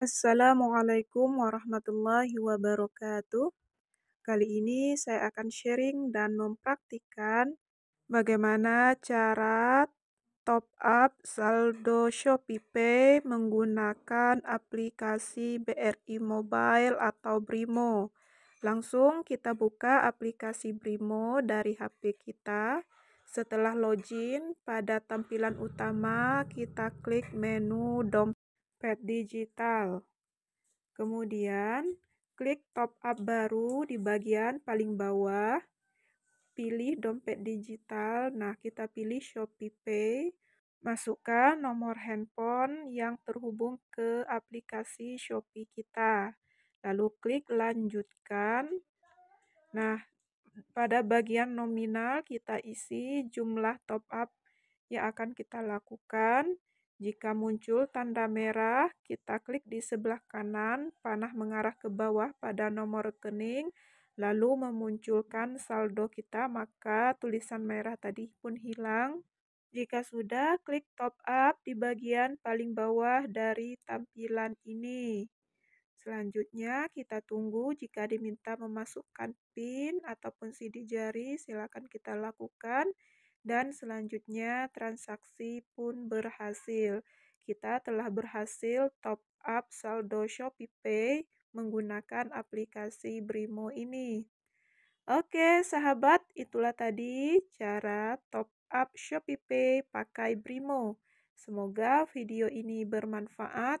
Assalamualaikum warahmatullahi wabarakatuh. Kali ini saya akan sharing dan mempraktikkan bagaimana cara top up saldo ShopeePay menggunakan aplikasi BRI Mobile atau Brimo. Langsung kita buka aplikasi Brimo dari HP kita. Setelah login, pada tampilan utama kita klik menu dompet digital. Kemudian, klik top up baru di bagian paling bawah. Pilih dompet digital. Nah, kita pilih Shopee Pay. Masukkan nomor handphone yang terhubung ke aplikasi Shopee kita. Lalu klik lanjutkan. Nah, pada bagian nominal kita isi jumlah top up yang akan kita lakukan. Jika muncul tanda merah, kita klik di sebelah kanan, panah mengarah ke bawah pada nomor rekening, lalu memunculkan saldo kita, maka tulisan merah tadi pun hilang. Jika sudah, klik top up di bagian paling bawah dari tampilan ini. Selanjutnya, kita tunggu jika diminta memasukkan PIN ataupun CD jari, silakan kita lakukan. Dan selanjutnya, transaksi pun berhasil. Kita telah berhasil top up saldo Shopee Pay menggunakan aplikasi Brimo ini. Oke, sahabat, itulah tadi cara top up Shopee Pay pakai Brimo. Semoga video ini bermanfaat.